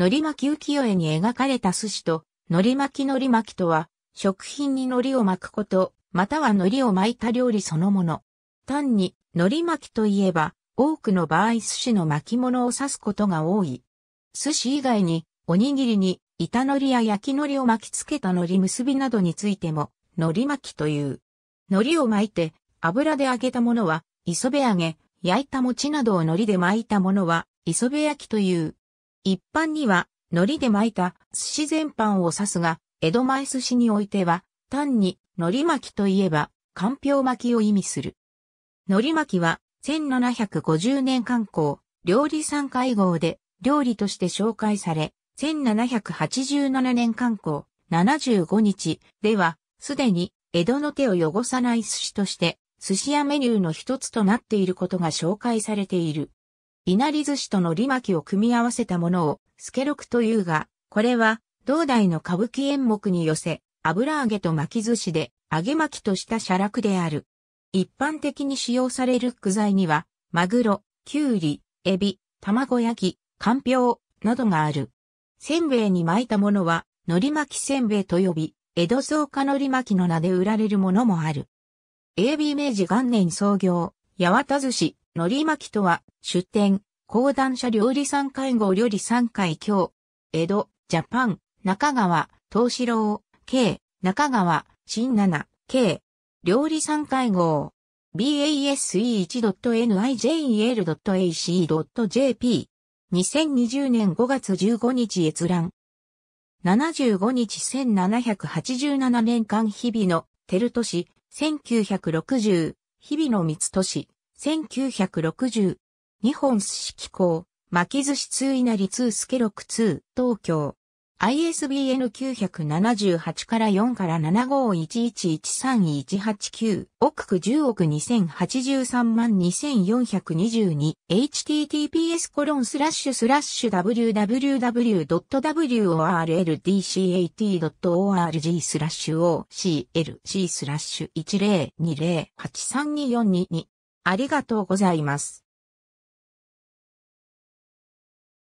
海苔巻き浮世絵に描かれた寿司と、海苔巻き海苔巻きとは、食品に海苔を巻くこと、または海苔を巻いた料理そのもの。単に、海苔巻きといえば、多くの場合寿司の巻物を指すことが多い。寿司以外に、おにぎりに、板海苔や焼き海苔を巻きつけた海苔結びなどについても、海苔巻きという。海苔を巻いて、油で揚げたものは、磯辺揚げ、焼いた餅などを海苔で巻いたものは、磯辺焼きという。一般には、海苔で巻いた寿司全般を指すが、江戸前寿司においては、単に海苔巻きといえば、かんぴょう巻きを意味する。海苔巻きは、1750年刊行、料理産会合で、料理として紹介され、1787年刊行、75日では、すでに江戸の手を汚さない寿司として、寿司屋メニューの一つとなっていることが紹介されている。稲荷寿司とのり巻きを組み合わせたものを、スケロクというが、これは、同代の歌舞伎演目に寄せ、油揚げと巻き寿司で、揚げ巻きとした写楽である。一般的に使用される具材には、マグロ、キュウリ、エビ、卵焼き、かんぴょう、などがある。せんべいに巻いたものは、のり巻きせんべいと呼び、江戸草加のり巻きの名で売られるものもある。AB 明治元年創業、八幡寿司、のり巻きとは、出店、講談社料理三会合料理三会協、江戸、ジャパン、中川、東四郎、K、中川、新七、K、料理三会合、base1.nijel.ac.jp、2020年5月15日閲覧。75日1787年間日々の、テル都市、1960、日々の三都市。1960、日本寿司機構、巻き寿司通稲荷通助六通、東京。ISBN 978から4から7511131891億区10億2083万 2422https コロンスラッシュスラッシュ www.worldcat.org スラッシュ oclc スラッシュ10208324222ありがとうございます。